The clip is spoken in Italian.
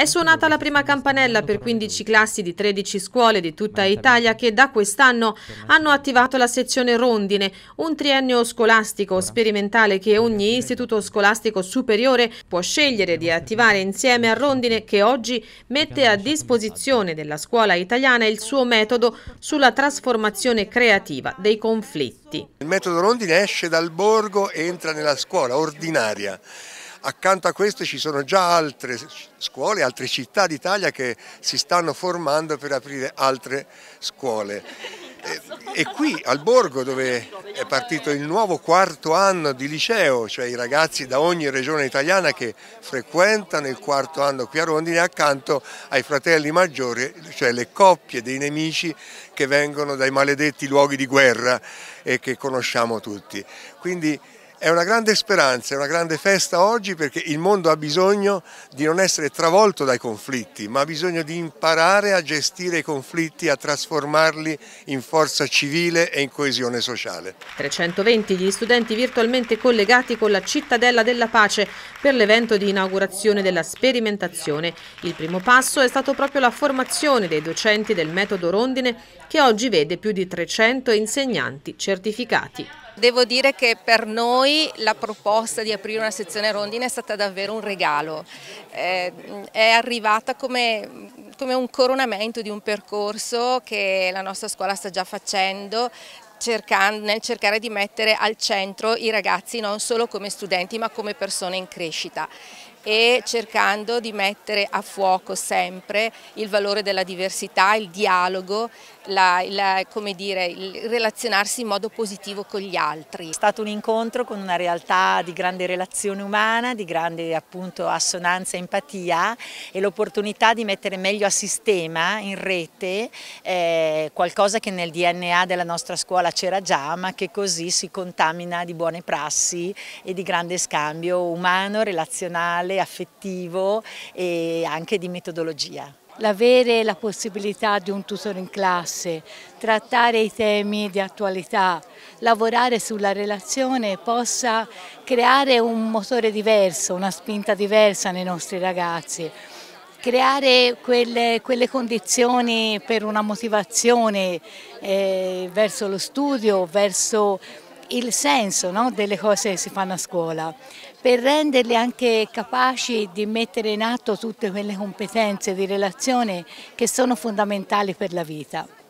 È suonata la prima campanella per 15 classi di 13 scuole di tutta Italia che da quest'anno hanno attivato la sezione Rondine, un triennio scolastico sperimentale che ogni istituto scolastico superiore può scegliere di attivare insieme a Rondine che oggi mette a disposizione della scuola italiana il suo metodo sulla trasformazione creativa dei conflitti. Il metodo Rondine esce dal borgo e entra nella scuola ordinaria. Accanto a questo ci sono già altre scuole, altre città d'Italia che si stanno formando per aprire altre scuole. E, e qui al Borgo dove è partito il nuovo quarto anno di liceo, cioè i ragazzi da ogni regione italiana che frequentano il quarto anno qui a Rondine accanto ai fratelli maggiori, cioè le coppie dei nemici che vengono dai maledetti luoghi di guerra e che conosciamo tutti. Quindi è una grande speranza, è una grande festa oggi perché il mondo ha bisogno di non essere travolto dai conflitti, ma ha bisogno di imparare a gestire i conflitti, a trasformarli in forza civile e in coesione sociale. 320 gli studenti virtualmente collegati con la Cittadella della Pace per l'evento di inaugurazione della sperimentazione. Il primo passo è stato proprio la formazione dei docenti del metodo Rondine che oggi vede più di 300 insegnanti certificati. Devo dire che per noi la proposta di aprire una sezione rondine è stata davvero un regalo, eh, è arrivata come, come un coronamento di un percorso che la nostra scuola sta già facendo, cercando, nel cercare di mettere al centro i ragazzi non solo come studenti ma come persone in crescita e cercando di mettere a fuoco sempre il valore della diversità, il dialogo, la, la, dire, il relazionarsi in modo positivo con gli altri. È stato un incontro con una realtà di grande relazione umana, di grande appunto assonanza e empatia e l'opportunità di mettere meglio a sistema, in rete, eh, qualcosa che nel DNA della nostra scuola scuola c'era già ma che così si contamina di buone prassi e di grande scambio umano, relazionale, affettivo e anche di metodologia l'avere la possibilità di un tutore in classe, trattare i temi di attualità, lavorare sulla relazione possa creare un motore diverso, una spinta diversa nei nostri ragazzi creare quelle, quelle, condizioni per una motivazione eh, verso lo studio, verso il senso no, delle cose che si fanno a scuola, per renderli anche capaci di mettere in atto tutte quelle competenze di relazione che sono fondamentali per la vita.